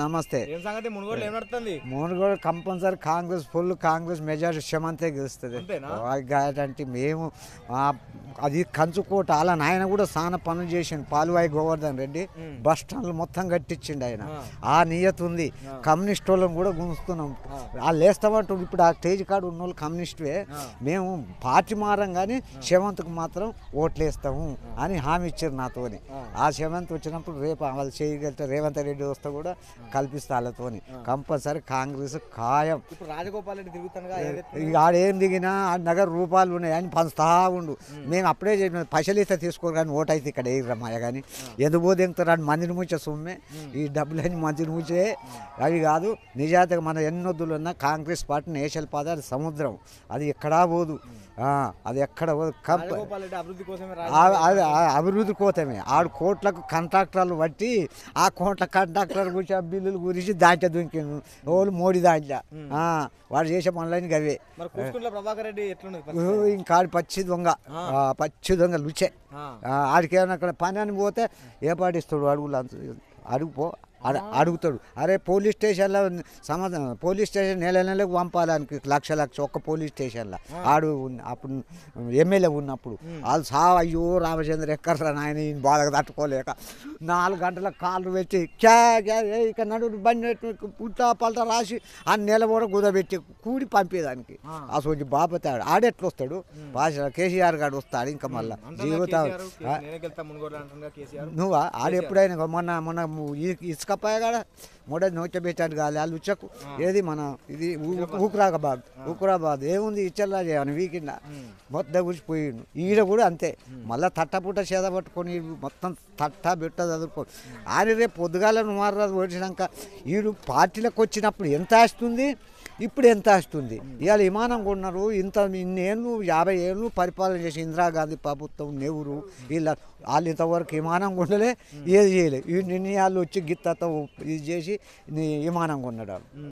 నమస్తే Munugode compulsory Congress full Congress majority క్షమంతే గెలుస్తుంది అంటే మేము అది కంచుకోట అలా నాయన కూడా సాన పనులు చేసిండు పాలువాయి గోవర్ధన్ రెడ్డి బస్ స్టాండ్లు మొత్తం కట్టించిండు ఆయన ఆ నియత ఉంది కమ్యూనిస్ట్ వాళ్ళని కూడా గుంజుతున్నాం వాళ్ళు లేస్తామంటు ఇప్పుడు ఆ స్టేజ్ కార్డు ఉన్న వాళ్ళు కమ్యూనిస్టువే మేము పార్టీ మారం కానీ కు మాత్రం ఓట్లేస్తాము అని హామీ ఇచ్చారు నాతోని ఆ క్షమంత్ వచ్చినప్పుడు రేపు వాళ్ళు చేయగలితే రేవంత్ రేవంత్ రెడ్డి వస్తే కూడా కల్పిస్తా వాళ్ళతోని కంపల్సరీ కాంగ్రెస్ ఖాయం ఇప్పుడు రాజగోపాల్ రెడ్డి తిరుగుతాను ఆడేం దిగినా ఆ నగర రూపాయలు ఉన్నాయి అని పంచుతా ఉండు మేము అప్పుడే చెప్పిన పైసలిస్తే తీసుకోరు కానీ ఓటైతే ఇక్కడ వేయరు రమ్మాయ కానీ ఎదుబో దిగుతారు మంది ముంచే సొమ్మే ఈ డబ్బులని మంది ముంచే అవి కాదు నిజాతగా మన ఎన్నొద్దులు ఉన్నా కాంగ్రెస్ పార్టీ నేషనల్ పాద అది సముద్రం అది ఎక్కడా పోదు అది ఎక్కడ పోదు అభివృద్ధి కోసమే ఆడు కోట్లకు కాంట్రాక్టర్లు బట్టి ఆ కోట్ల కండక్టర్ గురించి బిల్లుల గురించి దాంట్లో దుంకిండు రోజులు మోడీ దాంట్లో వాడు చేసే పనులని గవే ప్రభాకర్ ఇంకా పచ్చి దొంగ పచ్చి దొంగ లుచే ఆడికేమైనా అక్కడ పని అని పోతే ఏ పాటిస్తాడు అడుగులు అంత అడుగుపో అడుగుతాడు అరే పోలీస్ స్టేషన్లో సమాధానం పోలీస్ స్టేషన్ నెల నెలకు పంపాలని లక్ష లక్ష ఒక్క పోలీస్ స్టేషన్లో ఆడు అప్పుడు ఎమ్మెల్యే ఉన్నప్పుడు వాళ్ళు సా అయ్యో రామచంద్ర ఎక్కడరా నాయన ఈయన బాధకు తట్టుకోలేక నాలుగు గంటల కాళ్ళు పెట్టి క్యా క్యా ఇక నడు బండి పుట్టా పల్ట రాసి ఆ నెల కూడా కుదబెట్టి కూడి పంపేదానికి అసలు తాడు ఆడెట్లు వస్తాడు భాష కేసీఆర్ గారు వస్తాడు ఇంకా మళ్ళీ జీవితం నువ్వా ఆడెప్పుడైనా మొన్న మొన్న ఇసుకపోయా కాడ మోడల్ నోట్ పెట్టాడు కాదు వాళ్ళు ఉచ్చకు ఏది మన ఇది ఊకురాబాద్ ఊకురాబాద్ ఏముంది ఇచ్చల్లా చేయను వీకిండ మొత్తం కూర్చిపోయిండు ఈడ కూడా అంతే మళ్ళీ తట్టపుట్ట చేద పట్టుకొని మొత్తం తట్ట బిట్ట చదువుకో ఆయన రేపు పొద్దుగాలను మారరాదు ఓడిచినాక వీడు పార్టీలకు వచ్చినప్పుడు ఎంత వేస్తుంది ఇప్పుడు ఎంత వస్తుంది ఇవాళ విమానం కొన్నారు ఇంత ఇన్నేళ్ళు యాభై ఏళ్ళు పరిపాలన చేసి ఇందిరాగాంధీ ప్రభుత్వం నెహ్రూ వీళ్ళ వాళ్ళు ఇంతవరకు విమానం కొనలే ఏది చేయలేదు ఈ నిర్ణయాలు వచ్చి గిత్తతో ఇది చేసి విమానం కొన్నాడు